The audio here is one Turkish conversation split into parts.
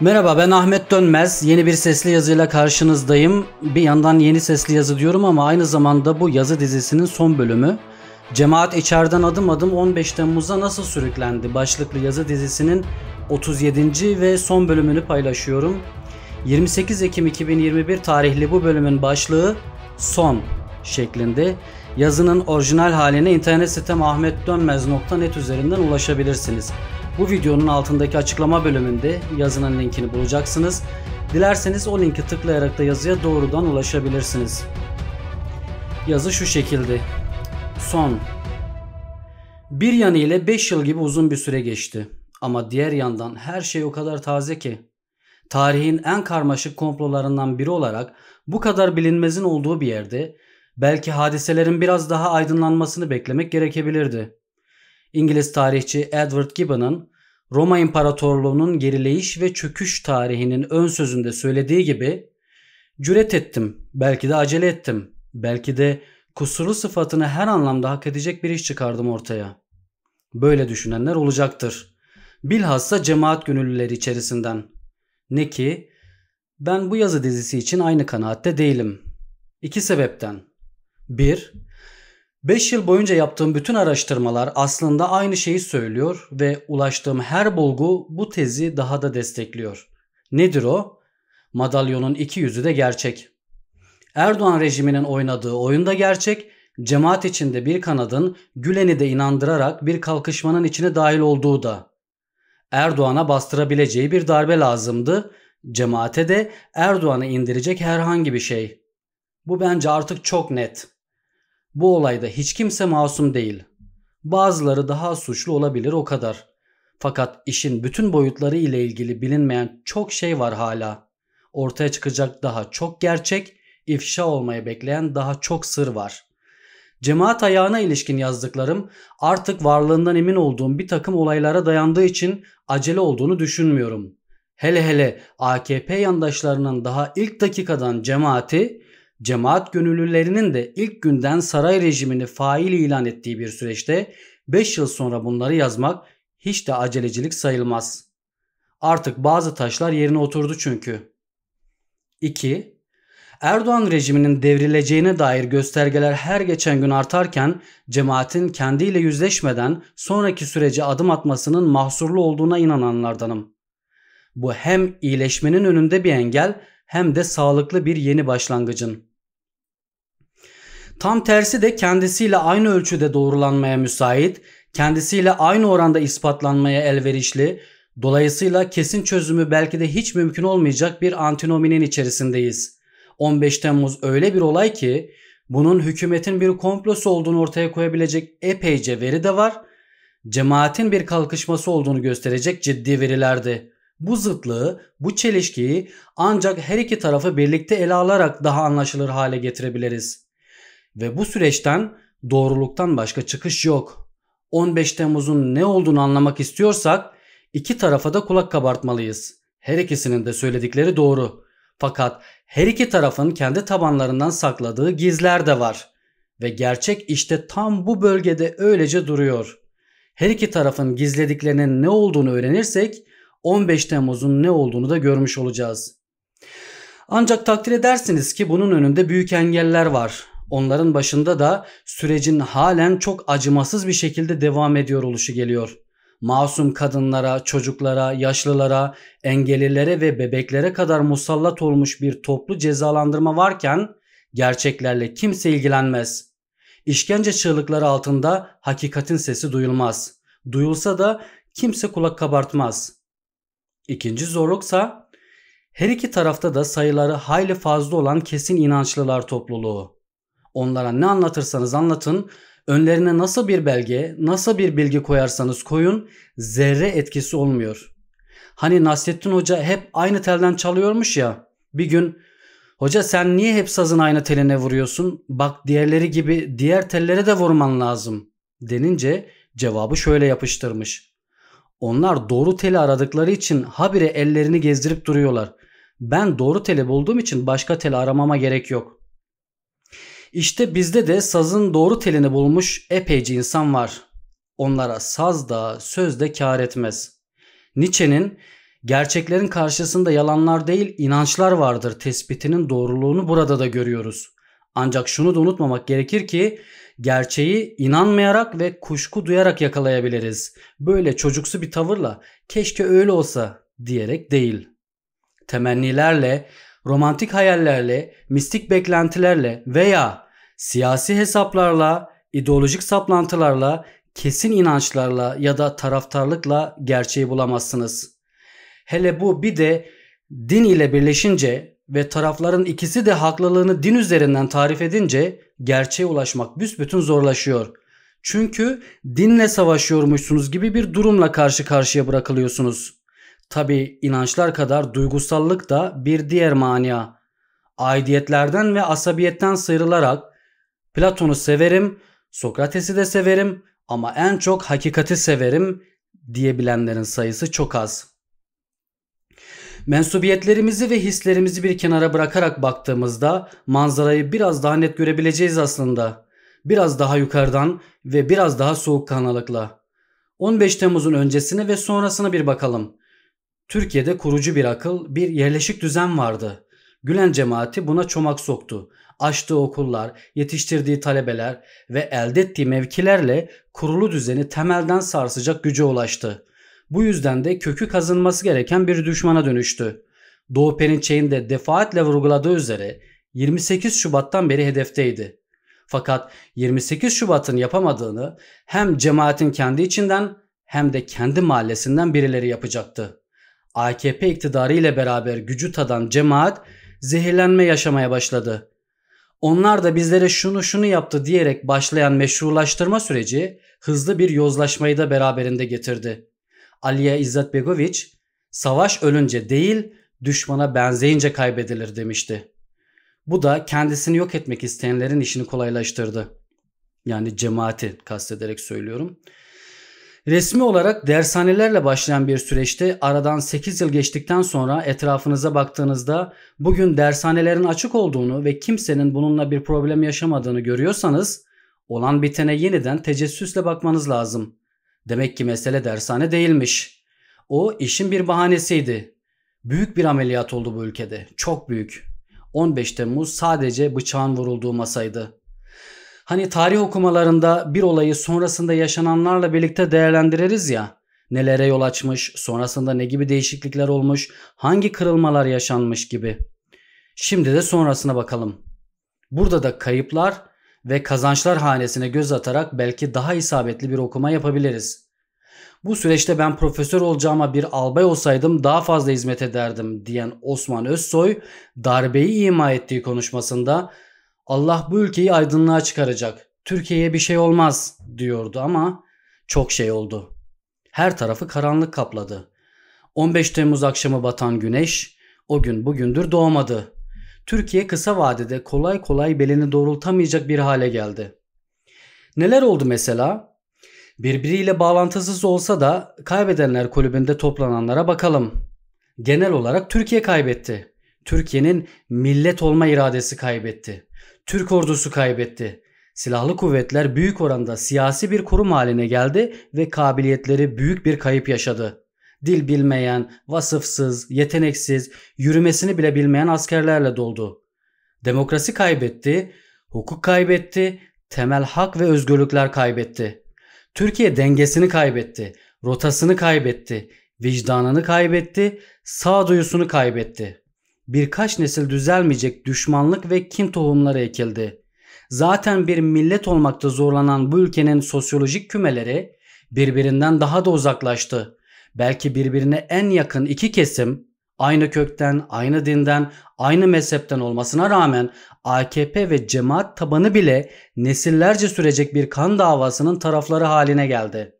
Merhaba ben Ahmet Dönmez. Yeni bir sesli yazıyla karşınızdayım. Bir yandan yeni sesli yazı diyorum ama aynı zamanda bu yazı dizisinin son bölümü. Cemaat içeriden adım adım 15 Temmuz'a nasıl sürüklendi başlıklı yazı dizisinin 37. ve son bölümünü paylaşıyorum. 28 Ekim 2021 tarihli bu bölümün başlığı son şeklinde. Yazının orijinal haline internet sitem ahmetdönmez.net üzerinden ulaşabilirsiniz. Bu videonun altındaki açıklama bölümünde yazının linkini bulacaksınız. Dilerseniz o linki tıklayarak da yazıya doğrudan ulaşabilirsiniz. Yazı şu şekilde. Son. Bir yanı ile 5 yıl gibi uzun bir süre geçti. Ama diğer yandan her şey o kadar taze ki. Tarihin en karmaşık komplolarından biri olarak bu kadar bilinmezin olduğu bir yerde belki hadiselerin biraz daha aydınlanmasını beklemek gerekebilirdi. İngiliz tarihçi Edward Gibbon'ın Roma İmparatorluğu'nun gerileyiş ve çöküş tarihinin ön sözünde söylediği gibi cüret ettim, belki de acele ettim, belki de kusurlu sıfatını her anlamda hak edecek bir iş çıkardım ortaya. Böyle düşünenler olacaktır. Bilhassa cemaat gönüllüleri içerisinden. Ne ki ben bu yazı dizisi için aynı kanaatte değilim. İki sebepten. Bir, 5 yıl boyunca yaptığım bütün araştırmalar aslında aynı şeyi söylüyor ve ulaştığım her bulgu bu tezi daha da destekliyor. Nedir o? Madalyonun iki yüzü de gerçek. Erdoğan rejiminin oynadığı oyun da gerçek, cemaat içinde bir kanadın Gülen'i de inandırarak bir kalkışmanın içine dahil olduğu da. Erdoğan'a bastırabileceği bir darbe lazımdı, cemaate de Erdoğan'ı indirecek herhangi bir şey. Bu bence artık çok net.'' Bu olayda hiç kimse masum değil. Bazıları daha suçlu olabilir o kadar. Fakat işin bütün boyutları ile ilgili bilinmeyen çok şey var hala. Ortaya çıkacak daha çok gerçek, ifşa olmaya bekleyen daha çok sır var. Cemaat ayağına ilişkin yazdıklarım artık varlığından emin olduğum bir takım olaylara dayandığı için acele olduğunu düşünmüyorum. Hele hele AKP yandaşlarının daha ilk dakikadan cemaati cemaat gönüllülerinin de ilk günden saray rejimini fail ilan ettiği bir süreçte 5 yıl sonra bunları yazmak hiç de acelecilik sayılmaz. Artık bazı taşlar yerine oturdu çünkü. 2. Erdoğan rejiminin devrileceğine dair göstergeler her geçen gün artarken cemaatin kendiyle yüzleşmeden sonraki sürece adım atmasının mahsurlu olduğuna inananlardanım. Bu hem iyileşmenin önünde bir engel hem de sağlıklı bir yeni başlangıcın. Tam tersi de kendisiyle aynı ölçüde doğrulanmaya müsait, kendisiyle aynı oranda ispatlanmaya elverişli, dolayısıyla kesin çözümü belki de hiç mümkün olmayacak bir antinominin içerisindeyiz. 15 Temmuz öyle bir olay ki bunun hükümetin bir komplosu olduğunu ortaya koyabilecek epeyce veri de var, cemaatin bir kalkışması olduğunu gösterecek ciddi verilerdi. Bu zıtlığı, bu çelişkiyi ancak her iki tarafı birlikte ele alarak daha anlaşılır hale getirebiliriz. Ve bu süreçten doğruluktan başka çıkış yok. 15 Temmuz'un ne olduğunu anlamak istiyorsak iki tarafa da kulak kabartmalıyız. Her ikisinin de söyledikleri doğru. Fakat her iki tarafın kendi tabanlarından sakladığı gizler de var ve gerçek işte tam bu bölgede öylece duruyor. Her iki tarafın gizlediklerinin ne olduğunu öğrenirsek 15 Temmuz'un ne olduğunu da görmüş olacağız. Ancak takdir edersiniz ki bunun önünde büyük engeller var. Onların başında da sürecin halen çok acımasız bir şekilde devam ediyor oluşu geliyor. Masum kadınlara, çocuklara, yaşlılara, engellilere ve bebeklere kadar musallat olmuş bir toplu cezalandırma varken gerçeklerle kimse ilgilenmez. İşkence çığlıkları altında hakikatin sesi duyulmaz. Duyulsa da kimse kulak kabartmaz. İkinci zorluksa her iki tarafta da sayıları hayli fazla olan kesin inançlılar topluluğu. Onlara ne anlatırsanız anlatın, önlerine nasıl bir belge, nasıl bir bilgi koyarsanız koyun zerre etkisi olmuyor. Hani Nasrettin Hoca hep aynı telden çalıyormuş ya. Bir gün Hoca sen niye hep sazın aynı teline vuruyorsun? Bak diğerleri gibi diğer tellere de vurman lazım." denince cevabı şöyle yapıştırmış. Onlar doğru teli aradıkları için habire ellerini gezdirip duruyorlar. Ben doğru teli bulduğum için başka teli aramama gerek yok. İşte bizde de sazın doğru telini bulmuş epeyce insan var. Onlara saz da söz de kar etmez. Nietzsche'nin gerçeklerin karşısında yalanlar değil inançlar vardır tespitinin doğruluğunu burada da görüyoruz. Ancak şunu da unutmamak gerekir ki gerçeği inanmayarak ve kuşku duyarak yakalayabiliriz. Böyle çocuksu bir tavırla keşke öyle olsa diyerek değil. Temennilerle romantik hayallerle, mistik beklentilerle veya siyasi hesaplarla, ideolojik saplantılarla, kesin inançlarla ya da taraftarlıkla gerçeği bulamazsınız. Hele bu bir de din ile birleşince ve tarafların ikisi de haklılığını din üzerinden tarif edince gerçeğe ulaşmak büsbütün zorlaşıyor. Çünkü dinle savaşıyormuşsunuz gibi bir durumla karşı karşıya bırakılıyorsunuz. Tabi inançlar kadar duygusallık da bir diğer mania. Aidiyetlerden ve asabiyetten sıyrılarak Platon'u severim, Sokrates'i de severim ama en çok hakikati severim diyebilenlerin sayısı çok az. Mensubiyetlerimizi ve hislerimizi bir kenara bırakarak baktığımızda manzarayı biraz daha net görebileceğiz aslında. Biraz daha yukarıdan ve biraz daha soğuk soğukkanlılıkla. 15 Temmuz'un öncesine ve sonrasına bir bakalım. Türkiye'de kurucu bir akıl, bir yerleşik düzen vardı. Gülen cemaati buna çomak soktu. Açtığı okullar, yetiştirdiği talebeler ve elde ettiği mevkilerle kurulu düzeni temelden sarsacak güce ulaştı. Bu yüzden de kökü kazınması gereken bir düşmana dönüştü. Doğu Perinçey'in de defaatle vurguladığı üzere 28 Şubat'tan beri hedefteydi. Fakat 28 Şubat'ın yapamadığını hem cemaatin kendi içinden hem de kendi mahallesinden birileri yapacaktı. AKP iktidarı ile beraber gücü tadan cemaat zehirlenme yaşamaya başladı. Onlar da bizlere şunu şunu yaptı diyerek başlayan meşrulaştırma süreci hızlı bir yozlaşmayı da beraberinde getirdi. Aliye İzzet Begoviç, savaş ölünce değil düşmana benzeyince kaybedilir demişti. Bu da kendisini yok etmek isteyenlerin işini kolaylaştırdı. Yani cemaati kastederek söylüyorum. Resmi olarak dershanelerle başlayan bir süreçte aradan 8 yıl geçtikten sonra etrafınıza baktığınızda bugün dershanelerin açık olduğunu ve kimsenin bununla bir problem yaşamadığını görüyorsanız olan bitene yeniden tecessüsle bakmanız lazım. Demek ki mesele dershane değilmiş. O işin bir bahanesiydi. Büyük bir ameliyat oldu bu ülkede. Çok büyük. 15 Temmuz sadece bıçağın vurulduğu masaydı. Hani tarih okumalarında bir olayı sonrasında yaşananlarla birlikte değerlendiririz ya. Nelere yol açmış, sonrasında ne gibi değişiklikler olmuş, hangi kırılmalar yaşanmış gibi. Şimdi de sonrasına bakalım. Burada da kayıplar ve kazançlar hanesine göz atarak belki daha isabetli bir okuma yapabiliriz. Bu süreçte ben profesör olacağıma bir albay olsaydım daha fazla hizmet ederdim diyen Osman Özsoy darbeyi ima ettiği konuşmasında Allah bu ülkeyi aydınlığa çıkaracak. Türkiye'ye bir şey olmaz diyordu ama çok şey oldu. Her tarafı karanlık kapladı. 15 Temmuz akşamı batan güneş o gün bugündür doğmadı. Türkiye kısa vadede kolay kolay belini doğrultamayacak bir hale geldi. Neler oldu mesela? Birbiriyle bağlantısız olsa da kaybedenler kulübünde toplananlara bakalım. Genel olarak Türkiye kaybetti. Türkiye'nin millet olma iradesi kaybetti. Türk ordusu kaybetti. Silahlı kuvvetler büyük oranda siyasi bir kurum haline geldi ve kabiliyetleri büyük bir kayıp yaşadı. Dil bilmeyen, vasıfsız, yeteneksiz, yürümesini bile bilmeyen askerlerle doldu. Demokrasi kaybetti, hukuk kaybetti, temel hak ve özgürlükler kaybetti. Türkiye dengesini kaybetti, rotasını kaybetti, vicdanını kaybetti, sağduyusunu kaybetti birkaç nesil düzelmeyecek düşmanlık ve kin tohumları ekildi. Zaten bir millet olmakta zorlanan bu ülkenin sosyolojik kümeleri birbirinden daha da uzaklaştı. Belki birbirine en yakın iki kesim aynı kökten, aynı dinden, aynı mezhepten olmasına rağmen AKP ve cemaat tabanı bile nesillerce sürecek bir kan davasının tarafları haline geldi.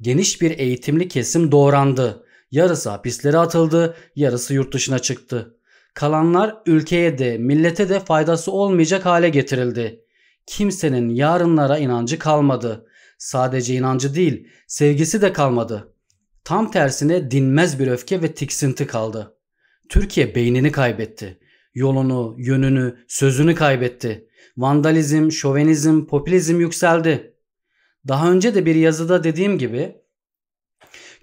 Geniş bir eğitimli kesim doğrandı Yarısı hapislere atıldı, yarısı yurt dışına çıktı. Kalanlar ülkeye de millete de faydası olmayacak hale getirildi. Kimsenin yarınlara inancı kalmadı. Sadece inancı değil, sevgisi de kalmadı. Tam tersine dinmez bir öfke ve tiksinti kaldı. Türkiye beynini kaybetti. Yolunu, yönünü, sözünü kaybetti. Vandalizm, şovenizm, popülizm yükseldi. Daha önce de bir yazıda dediğim gibi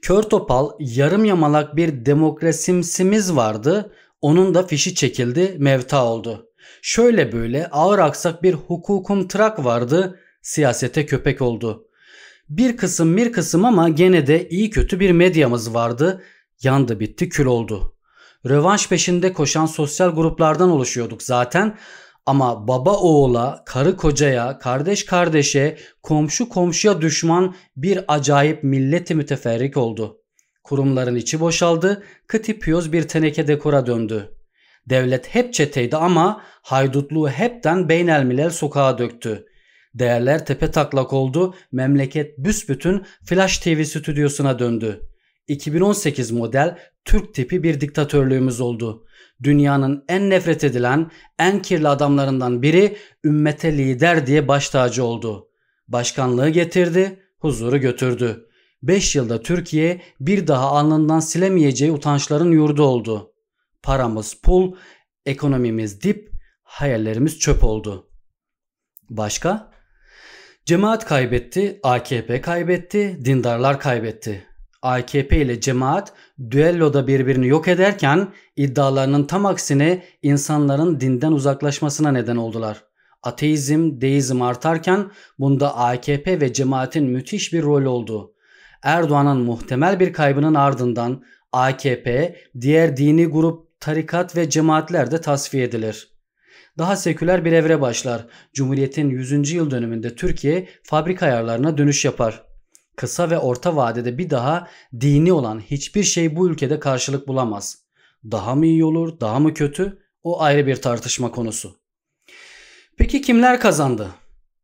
Kör topal yarım yamalak bir demokrasimsimiz vardı. Onun da fişi çekildi, mevta oldu. Şöyle böyle ağır aksak bir hukukum trak vardı, siyasete köpek oldu. Bir kısım bir kısım ama gene de iyi kötü bir medyamız vardı. Yandı bitti kül oldu. Rövanş peşinde koşan sosyal gruplardan oluşuyorduk zaten. Ama baba oğula, karı kocaya, kardeş kardeşe, komşu komşuya düşman bir acayip milleti müteferrik oldu. Kurumların içi boşaldı, kıtipiyoz bir teneke dekora döndü. Devlet hep çeteydi ama haydutluğu hepten beynelmilel sokağa döktü. Değerler tepe taklak oldu, memleket büsbütün Flash TV stüdyosuna döndü. 2018 model Türk tipi bir diktatörlüğümüz oldu. Dünyanın en nefret edilen, en kirli adamlarından biri ümmete lider diye baş tacı oldu. Başkanlığı getirdi, huzuru götürdü. 5 yılda Türkiye bir daha alnından silemeyeceği utançların yurdu oldu. Paramız pul, ekonomimiz dip, hayallerimiz çöp oldu. Başka? Cemaat kaybetti, AKP kaybetti, dindarlar kaybetti. AKP ile cemaat düelloda birbirini yok ederken iddialarının tam aksine insanların dinden uzaklaşmasına neden oldular. Ateizm, deizm artarken bunda AKP ve cemaatin müthiş bir rol oldu. Erdoğan'ın muhtemel bir kaybının ardından AKP, diğer dini grup, tarikat ve cemaatler de tasfiye edilir.'' daha seküler bir evre başlar. Cumhuriyet'in 100. yıl dönümünde Türkiye fabrika ayarlarına dönüş yapar kısa ve orta vadede bir daha dini olan hiçbir şey bu ülkede karşılık bulamaz. Daha mı iyi olur, daha mı kötü? O ayrı bir tartışma konusu. Peki kimler kazandı?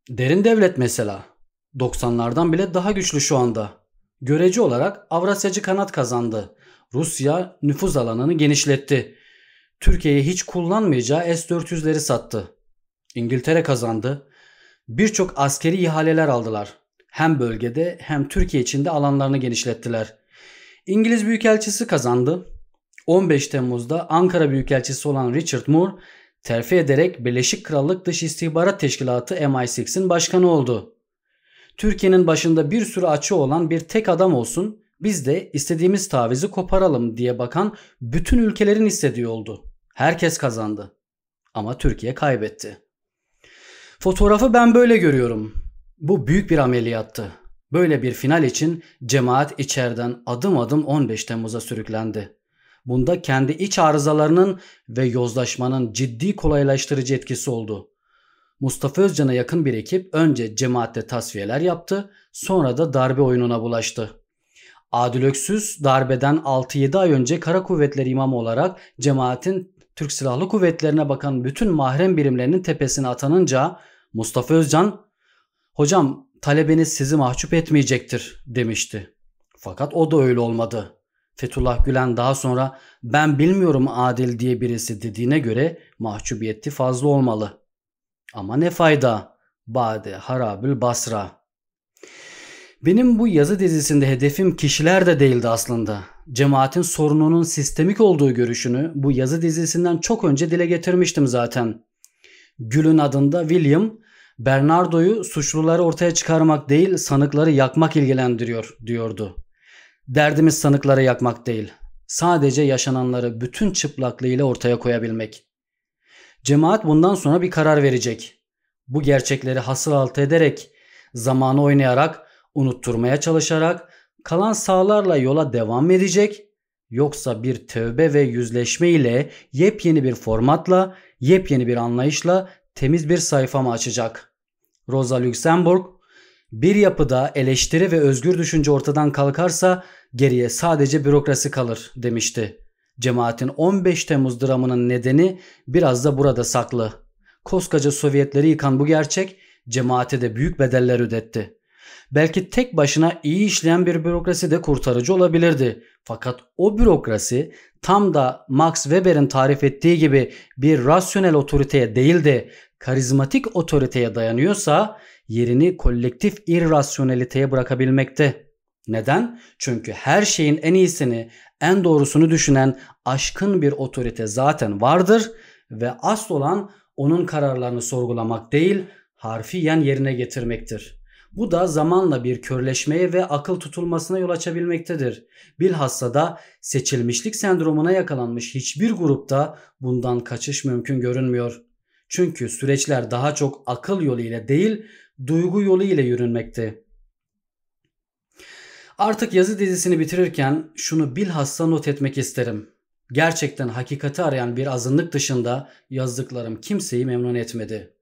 Derin devlet mesela. 90'lardan bile daha güçlü şu anda. Görece olarak Avrasyacı kanat kazandı. Rusya nüfuz alanını genişletti. Türkiye'ye hiç kullanmayacağı S-400'leri sattı. İngiltere kazandı. Birçok askeri ihaleler aldılar hem bölgede hem Türkiye içinde alanlarını genişlettiler. İngiliz Büyükelçisi kazandı. 15 Temmuz'da Ankara Büyükelçisi olan Richard Moore terfi ederek Birleşik Krallık Dış İstihbarat Teşkilatı MI6'in başkanı oldu. Türkiye'nin başında bir sürü açı olan bir tek adam olsun biz de istediğimiz tavizi koparalım diye bakan bütün ülkelerin istediği oldu. Herkes kazandı. Ama Türkiye kaybetti. Fotoğrafı ben böyle görüyorum. Bu büyük bir ameliyattı. Böyle bir final için cemaat içeriden adım adım 15 Temmuz'a sürüklendi. Bunda kendi iç arızalarının ve yozlaşmanın ciddi kolaylaştırıcı etkisi oldu. Mustafa Özcan'a yakın bir ekip önce cemaatte tasfiyeler yaptı, sonra da darbe oyununa bulaştı. Adil Öksüz darbeden 6-7 ay önce Kara Kuvvetleri imamı olarak cemaatin Türk Silahlı Kuvvetlerine bakan bütün mahrem birimlerinin tepesine atanınca Mustafa Özcan Hocam talebeniz sizi mahcup etmeyecektir demişti. Fakat o da öyle olmadı. Fethullah Gülen daha sonra ben bilmiyorum adil diye birisi dediğine göre mahcubiyeti fazla olmalı. Ama ne fayda? Bade Harabül Basra. Benim bu yazı dizisinde hedefim kişiler de değildi aslında. Cemaatin sorununun sistemik olduğu görüşünü bu yazı dizisinden çok önce dile getirmiştim zaten. Gül'ün adında William Bernardo'yu suçluları ortaya çıkarmak değil sanıkları yakmak ilgilendiriyor diyordu. Derdimiz sanıkları yakmak değil. Sadece yaşananları bütün çıplaklığıyla ortaya koyabilmek. Cemaat bundan sonra bir karar verecek. Bu gerçekleri hasıl alt ederek, zamanı oynayarak, unutturmaya çalışarak, kalan sağlarla yola devam edecek yoksa bir tövbe ve yüzleşme ile yepyeni bir formatla, yepyeni bir anlayışla temiz bir sayfa mı açacak?'' Rosa Luxemburg, bir yapıda eleştiri ve özgür düşünce ortadan kalkarsa geriye sadece bürokrasi kalır demişti. Cemaatin 15 Temmuz dramının nedeni biraz da burada saklı. Koskoca Sovyetleri yıkan bu gerçek cemaate de büyük bedeller ödetti. Belki tek başına iyi işleyen bir bürokrasi de kurtarıcı olabilirdi. Fakat o bürokrasi tam da Max Weber'in tarif ettiği gibi bir rasyonel otoriteye değil de karizmatik otoriteye dayanıyorsa yerini kolektif irrasyoneliteye bırakabilmekte. Neden? Çünkü her şeyin en iyisini, en doğrusunu düşünen aşkın bir otorite zaten vardır ve asıl olan onun kararlarını sorgulamak değil, harfiyen yerine getirmektir. Bu da zamanla bir körleşmeye ve akıl tutulmasına yol açabilmektedir. Bilhassa da seçilmişlik sendromuna yakalanmış hiçbir grupta bundan kaçış mümkün görünmüyor. Çünkü süreçler daha çok akıl yolu ile değil, duygu yolu ile yürünmekte. Artık yazı dizisini bitirirken şunu bilhassa not etmek isterim. Gerçekten hakikati arayan bir azınlık dışında yazdıklarım kimseyi memnun etmedi.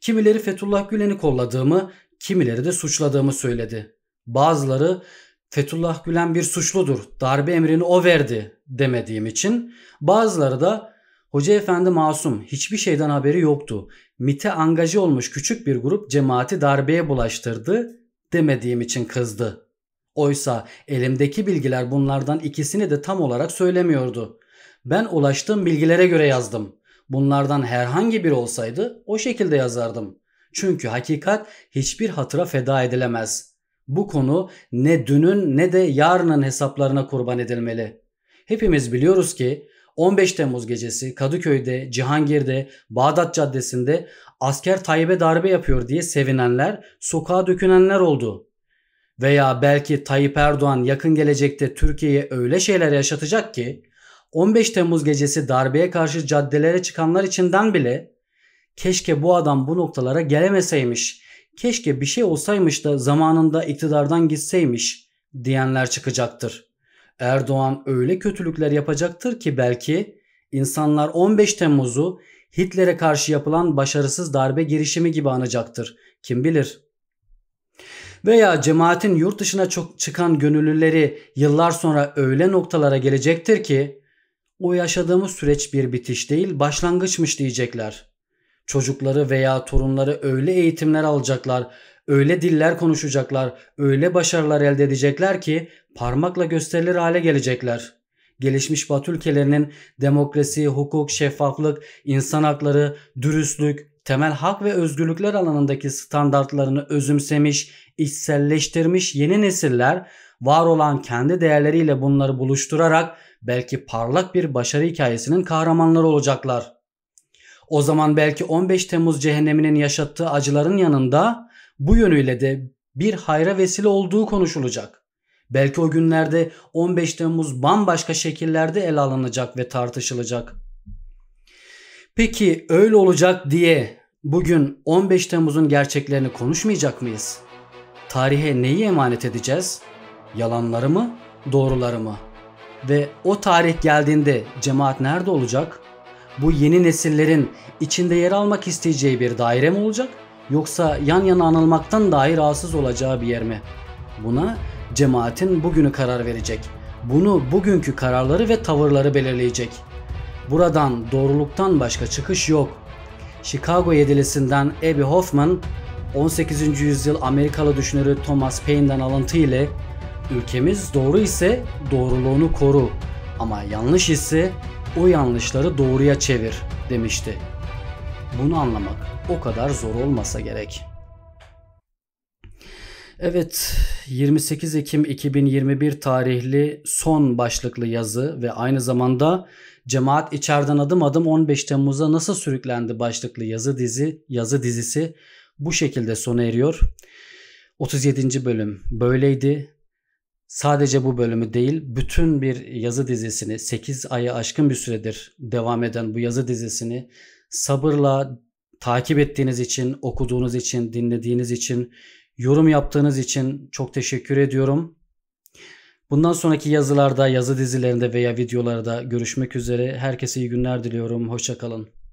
Kimileri Fethullah Gülen'i kolladığımı, kimileri de suçladığımı söyledi. Bazıları Fethullah Gülen bir suçludur, darbe emrini o verdi demediğim için, bazıları da Hoca efendi masum, hiçbir şeyden haberi yoktu. MIT'e angaje olmuş küçük bir grup cemaati darbeye bulaştırdı demediğim için kızdı. Oysa elimdeki bilgiler bunlardan ikisini de tam olarak söylemiyordu. Ben ulaştığım bilgilere göre yazdım. Bunlardan herhangi biri olsaydı o şekilde yazardım. Çünkü hakikat hiçbir hatıra feda edilemez. Bu konu ne dünün ne de yarının hesaplarına kurban edilmeli. Hepimiz biliyoruz ki 15 Temmuz gecesi Kadıköy'de, Cihangir'de, Bağdat Caddesi'nde asker Tayyip'e darbe yapıyor diye sevinenler, sokağa dökünenler oldu. Veya belki Tayyip Erdoğan yakın gelecekte Türkiye'ye öyle şeyler yaşatacak ki 15 Temmuz gecesi darbeye karşı caddelere çıkanlar içinden bile keşke bu adam bu noktalara gelemeseymiş, keşke bir şey olsaymış da zamanında iktidardan gitseymiş diyenler çıkacaktır. Erdoğan öyle kötülükler yapacaktır ki belki insanlar 15 Temmuz'u Hitler'e karşı yapılan başarısız darbe girişimi gibi anacaktır. Kim bilir? Veya cemaatin yurt dışına çok çıkan gönüllüleri yıllar sonra öyle noktalara gelecektir ki o yaşadığımız süreç bir bitiş değil başlangıçmış diyecekler. Çocukları veya torunları öyle eğitimler alacaklar Öyle diller konuşacaklar, öyle başarılar elde edecekler ki parmakla gösterilir hale gelecekler. Gelişmiş Batı ülkelerinin demokrasi, hukuk, şeffaflık, insan hakları, dürüstlük, temel hak ve özgürlükler alanındaki standartlarını özümsemiş, içselleştirmiş yeni nesiller var olan kendi değerleriyle bunları buluşturarak belki parlak bir başarı hikayesinin kahramanları olacaklar. O zaman belki 15 Temmuz cehenneminin yaşattığı acıların yanında bu yönüyle de bir hayra vesile olduğu konuşulacak. Belki o günlerde 15 Temmuz bambaşka şekillerde ele alınacak ve tartışılacak. Peki öyle olacak diye bugün 15 Temmuz'un gerçeklerini konuşmayacak mıyız? Tarihe neyi emanet edeceğiz? Yalanları mı, doğruları mı? Ve o tarih geldiğinde cemaat nerede olacak? Bu yeni nesillerin içinde yer almak isteyeceği bir daire mi olacak Yoksa yan yana anılmaktan dahi rahatsız olacağı bir yer mi? Buna cemaatin bugünü karar verecek. Bunu bugünkü kararları ve tavırları belirleyecek. Buradan doğruluktan başka çıkış yok. Chicago yedilisinden Abby Hoffman 18. yüzyıl Amerikalı düşünürü Thomas Paine'den alıntı ile ülkemiz doğru ise doğruluğunu koru ama yanlış ise o yanlışları doğruya çevir demişti. Bunu anlamak o kadar zor olmasa gerek. Evet, 28 Ekim 2021 tarihli son başlıklı yazı ve aynı zamanda Cemaat içeriden adım adım 15 Temmuz'a nasıl sürüklendi başlıklı yazı dizi yazı dizisi bu şekilde sona eriyor. 37. bölüm böyleydi. Sadece bu bölümü değil, bütün bir yazı dizisini 8 ayı aşkın bir süredir devam eden bu yazı dizisini sabırla takip ettiğiniz için, okuduğunuz için, dinlediğiniz için, yorum yaptığınız için çok teşekkür ediyorum. Bundan sonraki yazılarda, yazı dizilerinde veya videolarda görüşmek üzere. Herkese iyi günler diliyorum. Hoşçakalın.